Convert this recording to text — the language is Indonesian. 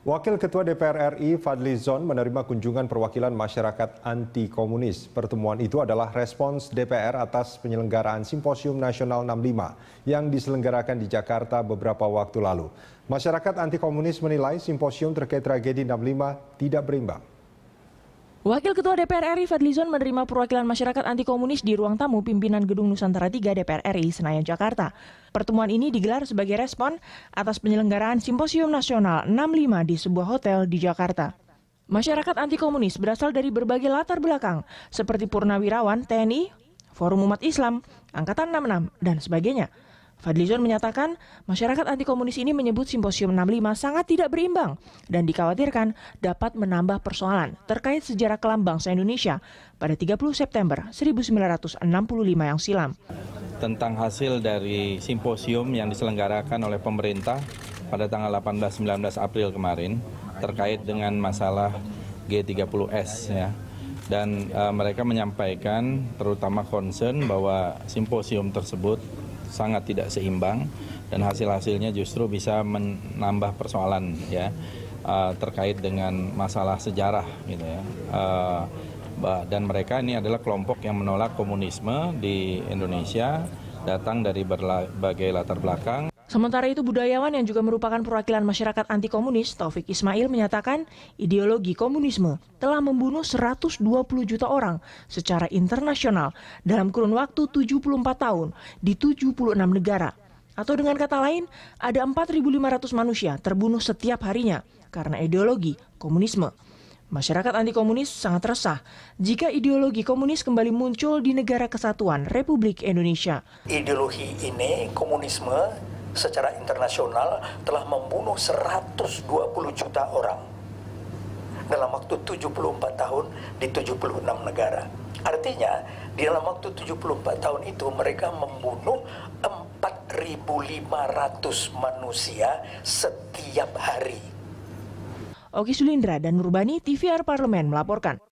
Wakil Ketua DPR RI Fadli Zon menerima kunjungan perwakilan masyarakat anti komunis. Pertemuan itu adalah respons DPR atas penyelenggaraan Simposium Nasional 65 yang diselenggarakan di Jakarta beberapa waktu lalu. Masyarakat anti komunis menilai simposium terkait tragedi 65 tidak berimbang. Wakil Ketua DPR RI Fadlizon menerima perwakilan masyarakat anti komunis di ruang tamu pimpinan Gedung Nusantara 3 DPR RI Senayan Jakarta. Pertemuan ini digelar sebagai respon atas penyelenggaraan Simposium Nasional 65 di sebuah hotel di Jakarta. Masyarakat anti komunis berasal dari berbagai latar belakang seperti Purnawirawan, TNI, Forum Umat Islam, Angkatan 66, dan sebagainya. Fadlizon menyatakan, masyarakat anti komunis ini menyebut simposium 65 sangat tidak berimbang dan dikhawatirkan dapat menambah persoalan terkait sejarah kelam bangsa Indonesia pada 30 September 1965 yang silam. Tentang hasil dari simposium yang diselenggarakan oleh pemerintah pada tanggal 18-19 April kemarin terkait dengan masalah G30S ya dan uh, mereka menyampaikan terutama concern bahwa simposium tersebut sangat tidak seimbang dan hasil-hasilnya justru bisa menambah persoalan ya uh, terkait dengan masalah sejarah gitu ya. Uh, dan mereka ini adalah kelompok yang menolak komunisme di Indonesia datang dari berbagai latar belakang Sementara itu budayawan yang juga merupakan perwakilan masyarakat anti komunis Taufik Ismail menyatakan ideologi komunisme telah membunuh 120 juta orang secara internasional dalam kurun waktu 74 tahun di 76 negara. Atau dengan kata lain, ada 4.500 manusia terbunuh setiap harinya karena ideologi komunisme. Masyarakat anti komunis sangat resah jika ideologi komunis kembali muncul di negara kesatuan Republik Indonesia. Ideologi ini komunisme secara internasional telah membunuh 120 juta orang dalam waktu 74 tahun di 76 negara. Artinya, di dalam waktu 74 tahun itu mereka membunuh 4.500 manusia setiap hari. Oki Sulindra dan Nurbani, TVR Parlemen melaporkan.